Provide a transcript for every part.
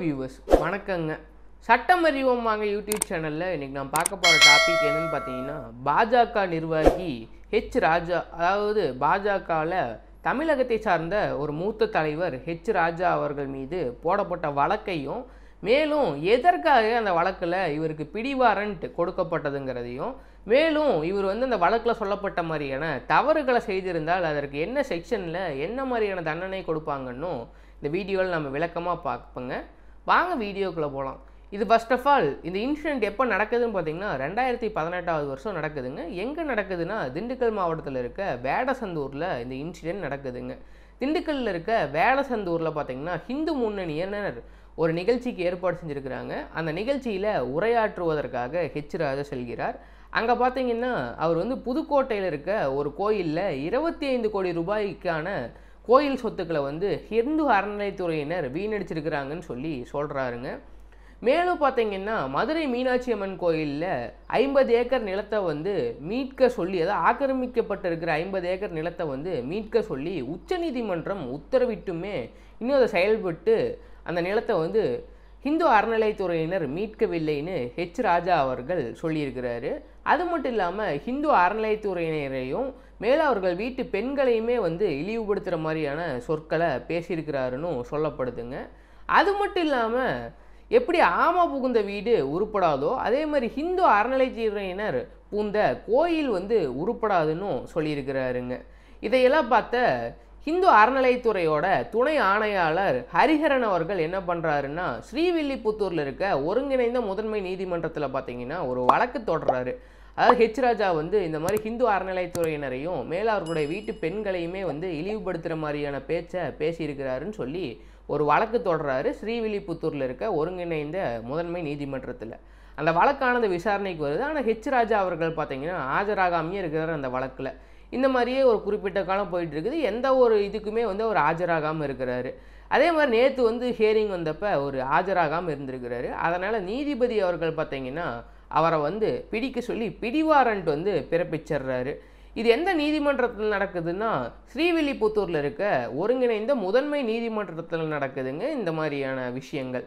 viewers வணக்கங்க சட்டம் வாங்க யூடியூப் சேனலில் இன்றைக்கி நான் பார்க்க போகிற டாபிக் என்னென்னு பார்த்தீங்கன்னா பாஜக நிர்வாகி ஹெச் ராஜா அதாவது பாஜகவில் தமிழகத்தை சார்ந்த ஒரு மூத்த தலைவர் ஹெச் ராஜா அவர்கள் மீது போடப்பட்ட வழக்கையும் மேலும் எதற்காக அந்த வழக்கில் இவருக்கு பிடிவாரண்ட் கொடுக்கப்பட்டதுங்கிறதையும் மேலும் இவர் வந்து அந்த வழக்கில் சொல்லப்பட்ட மாதிரியான தவறுகளை செய்திருந்தால் அதற்கு என்ன செக்ஷனில் என்ன மாதிரியான தண்டனை கொடுப்பாங்கன்னும் இந்த வீடியோவில் நம்ம விளக்கமாக பார்ப்போங்க வாங்க வீடியோக்குள்ளே போகலாம் இது ஃபஸ்ட் ஆஃப் ஆல் இந்த இன்சிடென்ட் எப்போ நடக்குதுன்னு பார்த்தீங்கன்னா ரெண்டாயிரத்தி பதினெட்டாவது வருஷம் நடக்குதுங்க எங்கே நடக்குதுன்னா திண்டுக்கல் மாவட்டத்தில் இருக்க வேடசந்தூரில் இந்த இன்சிடென்ட் நடக்குதுங்க திண்டுக்கல்லில் இருக்க வேடசந்தூரில் பார்த்தீங்கன்னா ஹிந்து முன்னணியினர் ஒரு நிகழ்ச்சிக்கு ஏற்பாடு செஞ்சுருக்கிறாங்க அந்த நிகழ்ச்சியில் உரையாற்றுவதற்காக ஹெச் ராஜா செல்கிறார் அங்கே பார்த்தீங்கன்னா அவர் வந்து புதுக்கோட்டையில் இருக்க ஒரு கோயிலில் இருபத்தி ஐந்து கோடி ரூபாய்க்கான கோயில் சொத்துக்களை வந்து இந்து அறநிலைத்துறையினர் வீணடிச்சிருக்கிறாங்கன்னு சொல்லி சொல்கிறாருங்க மேலும் பார்த்தீங்கன்னா மதுரை மீனாட்சி அம்மன் கோயிலில் ஐம்பது ஏக்கர் நிலத்தை வந்து மீட்க சொல்லி அதாவது ஆக்கிரமிக்கப்பட்டிருக்கிற ஐம்பது ஏக்கர் நிலத்தை வந்து மீட்க சொல்லி உச்சநீதிமன்றம் உத்தரவிட்டுமே இன்னும் அதை செயல்பட்டு அந்த நிலத்தை வந்து இந்து அறநிலைத்துறையினர் மீட்கவில்லைன்னு ஹெச் ராஜா அவர்கள் சொல்லியிருக்கிறாரு அது மட்டும் இல்லாமல் ஹிந்து அறநிலையத்துறையினரையும் மேலும் அவர்கள் வீட்டு பெண்களையுமே வந்து இழிவுபடுத்துகிற மாதிரியான சொற்களை பேசியிருக்கிறாருன்னு சொல்லப்படுதுங்க அது மட்டும் இல்லாமல் எப்படி ஆமா புகுந்த வீடு உருப்படாதோ அதே மாதிரி ஹிந்து அறநிலையத்துறையினர் பூந்த கோயில் வந்து உருப்படாதுன்னு சொல்லியிருக்கிறாருங்க இதையெல்லாம் பார்த்த ஹிந்து அறநிலையத்துறையோட துணை ஆணையாளர் ஹரிஹரன் அவர்கள் என்ன பண்ணுறாருன்னா ஸ்ரீவில்லிபுத்தூரில் இருக்க ஒருங்கிணைந்த முதன்மை நீதிமன்றத்தில் பார்த்தீங்கன்னா ஒரு வழக்கு தொடர்றாரு அதாவது ஹெச் ராஜா வந்து இந்த மாதிரி ஹிந்து அறநிலைத்துறையினரையும் மேலே அவர்களுடைய வீட்டு பெண்களையுமே வந்து இழிவுபடுத்துகிற மாதிரியான பேச்சை பேசியிருக்கிறாருன்னு சொல்லி ஒரு வழக்கு தொடர்றாரு ஸ்ரீவில்லிபுத்தூரில் இருக்க ஒருங்கிணைந்த முதன்மை நீதிமன்றத்தில் அந்த வழக்கானது விசாரணைக்கு வருது ஆனால் ஹெச் ராஜா அவர்கள் பார்த்தீங்கன்னா ஆஜராகாமையே இருக்கிறார் அந்த வழக்கில் இந்த மாதிரியே ஒரு குறிப்பிட்ட காலம் போயிட்டு இருக்குது எந்த ஒரு இதுக்குமே வந்து அவர் ஆஜராகாமல் இருக்கிறாரு அதே மாதிரி நேற்று வந்து ஹியரிங் வந்தப்போ ஒரு ஆஜராகாமல் இருந்திருக்கிறாரு அதனால் நீதிபதி அவர்கள் பார்த்தீங்கன்னா அவரை வந்து பிடிக்க சொல்லி பிடிவாரண்ட் வந்து பிறப்பிச்சிடுறாரு இது எந்த நீதிமன்றத்தில் நடக்குதுன்னா ஸ்ரீவில்லிபுத்தூரில் இருக்க ஒருங்கிணைந்த முதன்மை நீதிமன்றத்தில் நடக்குதுங்க இந்த மாதிரியான விஷயங்கள்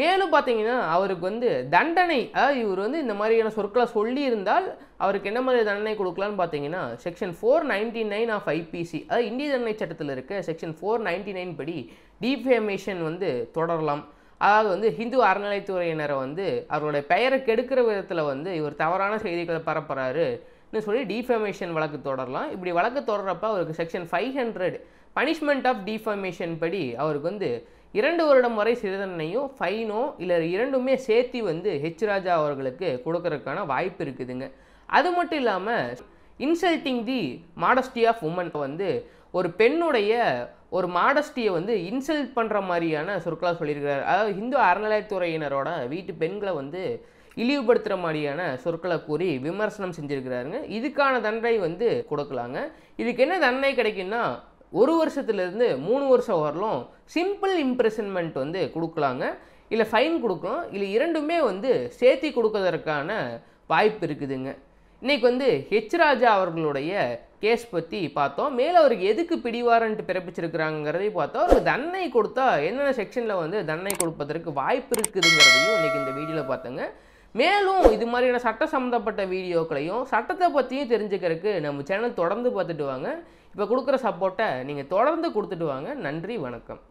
மேலும் பார்த்தீங்கன்னா அவருக்கு வந்து தண்டனை இவர் வந்து இந்த மாதிரியான சொற்களை சொல்லியிருந்தால் அவருக்கு என்ன மாதிரி தண்டனை கொடுக்கலான்னு பார்த்தீங்கன்னா section four ninety nine of IPC அதாவது இந்திய தண்டனை சட்டத்தில் இருக்க செக்ஷன் ஃபோர் நைன்டி நைன் படி டிஃபேமேஷன் வந்து தொடரலாம் அதாவது வந்து ஹிந்து அறநிலைத்துறையினரை வந்து அவருடைய பெயரை கெடுக்கிற விதத்தில் வந்து இவர் தவறான செய்திகளை பரப்புகிறாரு சொல்லி டிஃபமேஷன் வழக்கு தொடரலாம் இப்படி வழக்கு தொடரப்ப அவருக்கு section five hundred punishment of defamation படி அவருக்கு வந்து இரண்டு வருடம் வரை சிறுதண்டனையும் ஃபைனோ இல்லை இரண்டுமே சேர்த்து வந்து ஹெச் ராஜா அவர்களுக்கு கொடுக்கறதுக்கான வாய்ப்பு இருக்குதுங்க அது மட்டும் இல்லாமல் insulting the modesty of woman வந்து ஒரு பெண்ணுடைய ஒரு மாடஸ்டியை வந்து இன்சல்ட் பண்ணுற மாதிரியான சொற்களாக சொல்லியிருக்கிறார் அதாவது ஹிந்து அறநிலையத்துறையினரோட வீட்டு பெண்களை வந்து இழிவுபடுத்துகிற மாதிரியான சொற்களை கூறி விமர்சனம் செஞ்சுருக்கிறாருங்க இதுக்கான தண்டனை வந்து கொடுக்கலாங்க இதுக்கு என்ன தண்டனை கிடைக்குன்னா ஒரு வருஷத்துலேருந்து மூணு வருஷம் வரலும் சிம்பிள் இம்ப்ரெஷன்மெண்ட் வந்து கொடுக்கலாங்க இல்லை ஃபைன் கொடுக்கலாம் இல்லை இரண்டுமே வந்து சேர்த்தி கொடுக்கறதற்கான வாய்ப்பு இருக்குதுங்க இன்றைக்கி வந்து ஹெச் ராஜா அவர்களுடைய கேஸ் பற்றி பார்த்தோம் மேலே அவருக்கு எதுக்கு பிடிவாரன்ட்டு பிறப்பிச்சிருக்கிறாங்கிறதையும் பார்த்தோம் அவருக்கு தண்டனை கொடுத்தா என்னென்ன செக்ஷனில் வந்து தண்டனை கொடுப்பதற்கு வாய்ப்பு இருக்குதுங்கிறதையும் இன்னைக்கு இந்த வீடியோவில் பார்த்தோங்க மேலும் இது மாதிரியான சட்ட சம்மந்தப்பட்ட வீடியோக்களையும் சட்டத்தை பற்றியும் தெரிஞ்சுக்கிறதுக்கு நம்ம சேனல் தொடர்ந்து பார்த்துட்டு வாங்க இப்போ கொடுக்குற சப்போர்ட்டை நீங்கள் தொடர்ந்து கொடுத்துட்டு வாங்க நன்றி வணக்கம்